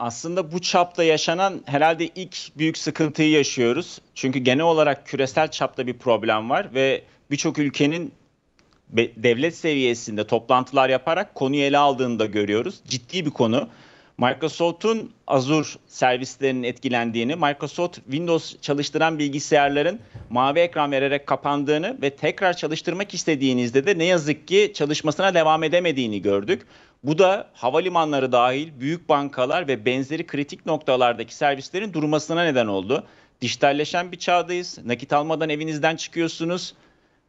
aslında bu çapta yaşanan herhalde ilk büyük sıkıntıyı yaşıyoruz. Çünkü genel olarak küresel çapta bir problem var ve birçok ülkenin devlet seviyesinde toplantılar yaparak konuyu ele aldığını da görüyoruz. Ciddi bir konu. Microsoft'un Azure servislerinin etkilendiğini, Microsoft Windows çalıştıran bilgisayarların mavi ekran vererek kapandığını ve tekrar çalıştırmak istediğinizde de ne yazık ki çalışmasına devam edemediğini gördük. Bu da havalimanları dahil büyük bankalar ve benzeri kritik noktalardaki servislerin durmasına neden oldu. Dijitalleşen bir çağdayız. Nakit almadan evinizden çıkıyorsunuz.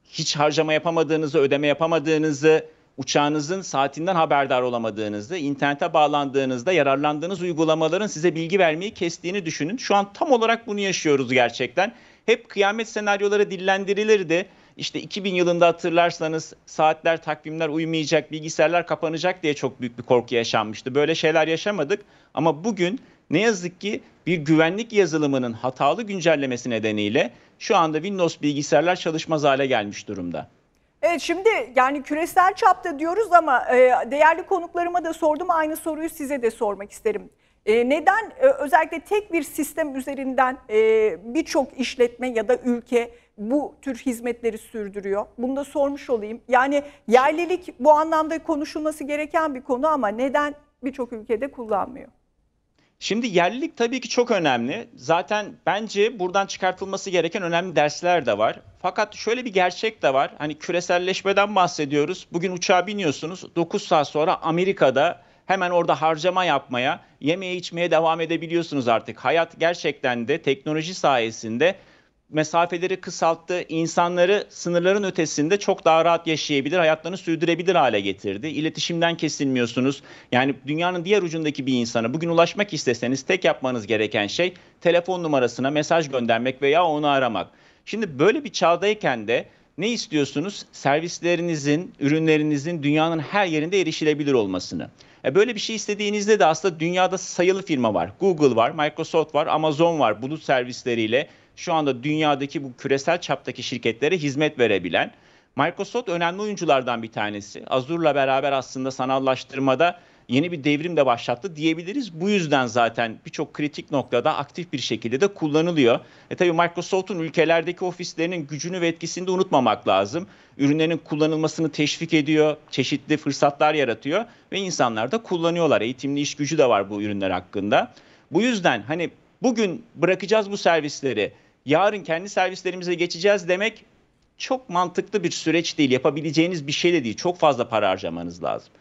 Hiç harcama yapamadığınızı, ödeme yapamadığınızı, uçağınızın saatinden haberdar olamadığınızda, internete bağlandığınızda yararlandığınız uygulamaların size bilgi vermeyi kestiğini düşünün. Şu an tam olarak bunu yaşıyoruz gerçekten. Hep kıyamet senaryoları dillendirilirdi. İşte 2000 yılında hatırlarsanız saatler, takvimler uymayacak, bilgisayarlar kapanacak diye çok büyük bir korku yaşanmıştı. Böyle şeyler yaşamadık ama bugün ne yazık ki bir güvenlik yazılımının hatalı güncellemesi nedeniyle şu anda Windows bilgisayarlar çalışmaz hale gelmiş durumda. Evet şimdi yani küresel çapta diyoruz ama e, değerli konuklarıma da sordum aynı soruyu size de sormak isterim. E, neden e, özellikle tek bir sistem üzerinden e, birçok işletme ya da ülke bu tür hizmetleri sürdürüyor? Bunu da sormuş olayım. Yani yerlilik bu anlamda konuşulması gereken bir konu ama neden birçok ülkede kullanmıyor? Şimdi yerlilik tabii ki çok önemli. Zaten bence buradan çıkartılması gereken önemli dersler de var. Fakat şöyle bir gerçek de var. Hani küreselleşmeden bahsediyoruz. Bugün uçağa biniyorsunuz. 9 saat sonra Amerika'da hemen orada harcama yapmaya, yemeye içmeye devam edebiliyorsunuz artık. Hayat gerçekten de teknoloji sayesinde mesafeleri kısalttı, insanları sınırların ötesinde çok daha rahat yaşayabilir, hayatlarını sürdürebilir hale getirdi. İletişimden kesilmiyorsunuz. Yani dünyanın diğer ucundaki bir insana bugün ulaşmak isteseniz tek yapmanız gereken şey telefon numarasına mesaj göndermek veya onu aramak. Şimdi böyle bir çağdayken de ne istiyorsunuz? Servislerinizin, ürünlerinizin dünyanın her yerinde erişilebilir olmasını. E böyle bir şey istediğinizde de aslında dünyada sayılı firma var. Google var, Microsoft var, Amazon var bulut servisleriyle şu anda dünyadaki bu küresel çaptaki şirketlere hizmet verebilen Microsoft önemli oyunculardan bir tanesi. Azure'la beraber aslında sanallaştırmada yeni bir devrim de başlattı diyebiliriz. Bu yüzden zaten birçok kritik noktada aktif bir şekilde de kullanılıyor. E tabii Microsoft'un ülkelerdeki ofislerinin gücünü ve etkisini de unutmamak lazım. Ürünlerin kullanılmasını teşvik ediyor, çeşitli fırsatlar yaratıyor ve insanlar da kullanıyorlar. Eğitimli iş gücü de var bu ürünler hakkında. Bu yüzden hani bugün bırakacağız bu servisleri yarın kendi servislerimize geçeceğiz demek çok mantıklı bir süreç değil. Yapabileceğiniz bir şey de değil. Çok fazla para harcamanız lazım.